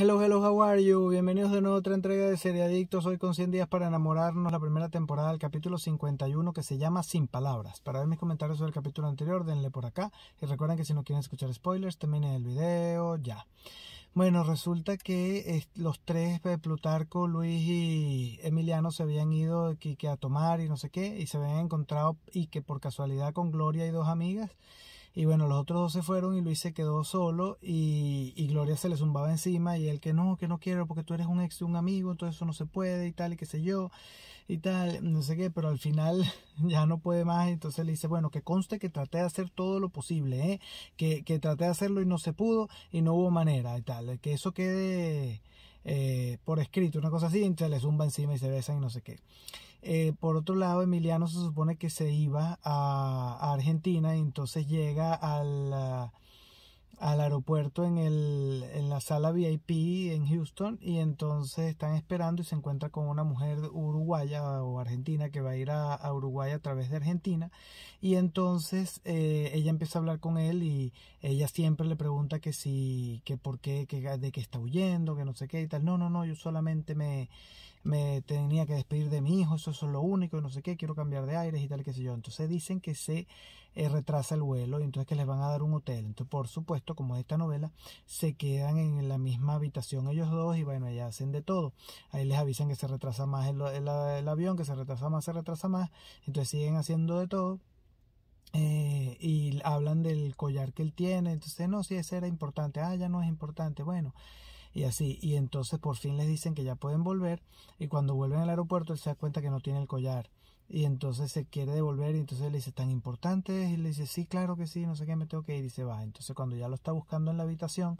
Hello, hello, how are you? Bienvenidos de nuevo a otra entrega de Adictos. Hoy con 100 días para enamorarnos, la primera temporada del capítulo 51 que se llama Sin Palabras. Para ver mis comentarios sobre el capítulo anterior, denle por acá. Y recuerden que si no quieren escuchar spoilers, terminen el video ya. Bueno, resulta que eh, los tres, eh, Plutarco, Luis y Emiliano, se habían ido a tomar y no sé qué, y se habían encontrado y que por casualidad con Gloria y dos amigas y bueno, los otros dos se fueron y Luis se quedó solo y, y, Gloria se le zumbaba encima y él que no, que no quiero porque tú eres un ex y un amigo, entonces eso no se puede y tal y qué sé yo y tal, no sé qué, pero al final ya no puede más, entonces le dice, bueno, que conste que traté de hacer todo lo posible, ¿eh? que, que traté de hacerlo y no se pudo y no hubo manera y tal, que eso quede eh, por escrito, una cosa así, entonces le zumba encima y se besan y no sé qué. Eh, por otro lado, Emiliano se supone que se iba a, Argentina y entonces llega al, ah, aeropuerto en, el, la sala VIP en Houston y entonces están esperando y se encuentra con una mujer uruguaya o argentina que va a ir a, Uruguay a través de Argentina y entonces eh, ella empieza a hablar con él y ella siempre le pregunta que si que por qué que de qué está huyendo que no sé qué y tal no no no yo solamente me me tenía que despedir de mi hijo, eso, es lo único, no sé qué, quiero cambiar de aires y tal, qué sé yo. Entonces dicen que se eh, retrasa el vuelo y entonces que les van a dar un hotel. Entonces, por supuesto, como es esta novela, se quedan en la misma habitación ellos dos y bueno, ya hacen de todo. Ahí les avisan que se retrasa más el, avión, que se retrasa más, se retrasa más. Entonces siguen haciendo de todo. Eh, y hablan del collar que él tiene, entonces no, si ese era importante, ah, ya no es importante, bueno, y así. Y entonces por fin les dicen que ya pueden volver y cuando vuelven al aeropuerto él se da cuenta que no tiene el collar y entonces se quiere devolver y entonces le dice, ¿tan importante? Y le dice, sí, claro que sí, no sé qué, me tengo que ir y se va. Entonces cuando ya lo está buscando en la habitación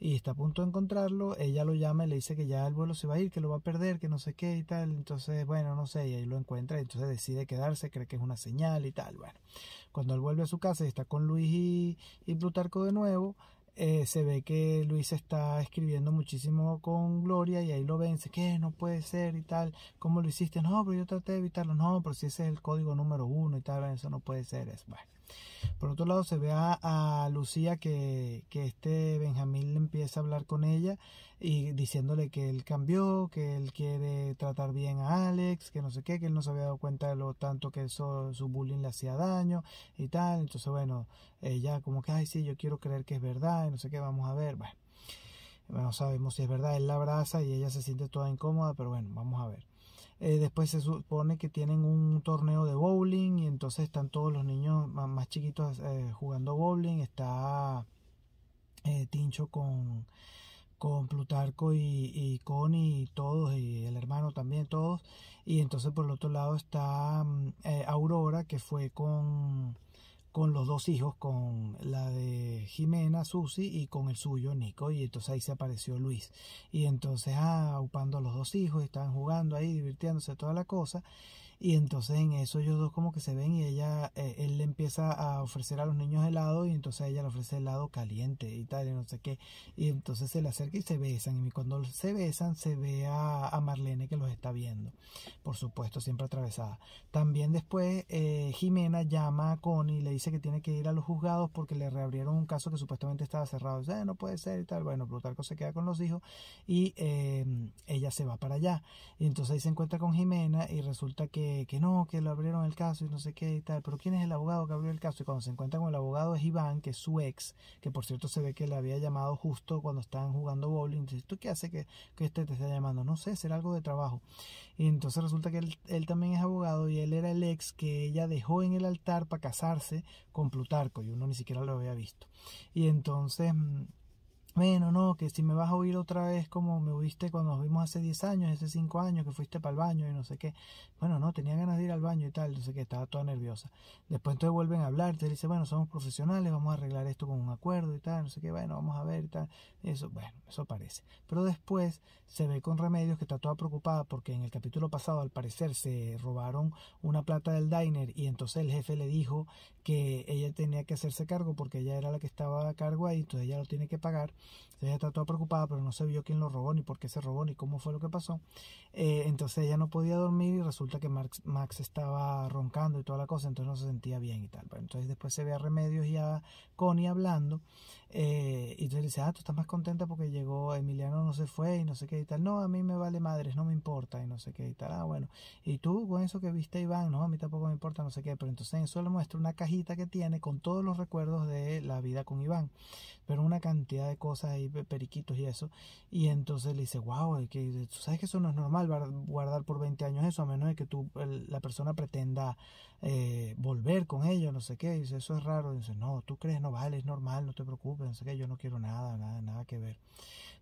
y está a punto de encontrarlo, ella lo llama y le dice que ya el vuelo se va a ir, que lo va a perder, que no sé qué y tal. Entonces, bueno, no sé, y ahí lo encuentra y entonces decide quedarse, cree que es una señal y tal. Bueno, cuando él vuelve a su casa y está con Luis y, y Plutarco de nuevo, eh, se ve que Luis está escribiendo muchísimo con Gloria y ahí lo ven, se que no puede ser y tal, como lo hiciste? No, pero yo traté de evitarlo, no, pero si ese es el código número uno y tal, eso no puede ser, es bueno. Por otro lado, se ve a, Lucía que, que, este Benjamín empieza a hablar con ella y diciéndole que él cambió, que él quiere tratar bien a Alex, que no sé qué, que él no se había dado cuenta de lo tanto que eso, su bullying le hacía daño y tal. Entonces, bueno, ella como que, ay, sí, yo quiero creer que es verdad y no sé qué, vamos a ver. Bueno, no sabemos si es verdad, él la abraza y ella se siente toda incómoda, pero bueno, vamos a ver. Eh, después se supone que tienen un torneo de bowling y entonces están todos los niños más, chiquitos eh, jugando bowling. Está eh, Tincho con, con Plutarco y, y Connie y todos, y el hermano también, todos. Y entonces por el otro lado está mm, Aurora que fue con con los dos hijos, con la de Jimena, Susi, y con el suyo, Nico. Y entonces ahí se apareció Luis. Y entonces, ah, upando a los dos hijos, están jugando ahí, divirtiéndose, toda la cosa. Y entonces en eso ellos dos como que se ven y ella, eh, a ofrecer a los niños helado y entonces ella le ofrece helado caliente y tal, y no sé qué. Y entonces se le acerca y se besan. Y cuando se besan, se ve a, Marlene que los está viendo. Por supuesto, siempre atravesada. También después eh, Jimena llama a Connie y le dice que tiene que ir a los juzgados porque le reabrieron un caso que supuestamente estaba cerrado. Dice, ah, no puede ser y tal. Bueno, Plutarco se queda con los hijos y em, ella se va para allá. Y entonces ahí se encuentra con Jimena y resulta que, que no, que le abrieron el caso y no sé qué y tal. Pero ¿quién es el abogado que el caso y cuando se encuentra con el abogado es Iván, que es su ex, que por cierto se ve que le había llamado justo cuando estaban jugando bowling. Dice, ¿tú qué hace que, que este te esté llamando? No sé, será algo de trabajo. Y entonces resulta que él, él también es abogado y él era el ex que ella dejó en el altar para casarse con Plutarco y uno ni siquiera lo había visto. Y entonces mm, menos, no, que si me vas a oír otra vez como me oíste cuando nos vimos hace 10 años, hace 5 años, que fuiste para el baño y no sé qué. Bueno, no, tenía ganas de ir al baño y tal, no sé qué, estaba toda nerviosa. Después entonces vuelven a hablar, te dice, bueno, somos profesionales, vamos a arreglar esto con un acuerdo y tal, no sé qué, bueno, vamos a ver y tal. Eso, bueno, eso parece. Pero después se ve con Remedios que está toda preocupada porque en el capítulo pasado al parecer se robaron una plata del diner y entonces el jefe le dijo que ella tenía que hacerse cargo porque ella era la que estaba a cargo ahí, entonces ella lo tiene que pagar ella está toda preocupada, pero no se vio quién lo robó, ni por qué se robó, ni cómo fue lo que pasó. Eh, entonces ella no podía dormir y resulta que Max, Max, estaba roncando y toda la cosa, entonces no se sentía bien y tal. Pero entonces después se ve a Remedios y a Connie hablando. Eh, y entonces dice, ah, tú estás más contenta porque llegó Emiliano, no se fue y no sé qué y tal. No, a mí me vale madres, no me importa y no sé qué y tal. Ah, bueno. Y tú con eso que viste Iván, no, a mí tampoco me importa, no sé qué. Pero entonces en eso le muestra una cajita que tiene con todos los recuerdos de la vida con Iván. Pero una cantidad de cosas ahí, periquitos y eso. Y entonces le dice, wow, que, tú sabes que eso no es normal guardar por 20 años eso, a menos de que tú, la persona pretenda eh, volver con ello, no sé qué. dice, eso es raro. dice, no, tú crees, no vale, es normal, no te preocupes, no sé qué, yo no quiero nada, nada, nada que ver.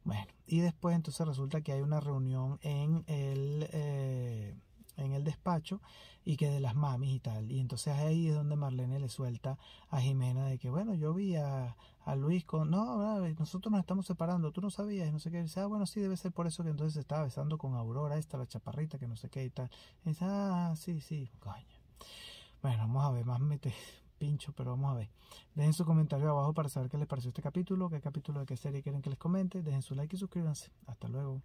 Bueno, y después entonces resulta que hay una reunión en el... Eh, en el despacho y que de las mamis y tal. Y entonces ahí es donde Marlene le suelta a Jimena de que, bueno, yo vi a, Luis con, no, nosotros nos estamos separando, tú no sabías, no sé qué. dice, ah, bueno, sí, debe ser por eso que entonces se estaba besando con Aurora, esta, la chaparrita, que no sé qué y tal. Y dice, ah, sí, sí, coño. Bueno, vamos a ver, más mete pincho, pero vamos a ver. Dejen su comentario abajo para saber qué les pareció este capítulo, qué capítulo de qué serie quieren que les comente. Dejen su like y suscríbanse. Hasta luego.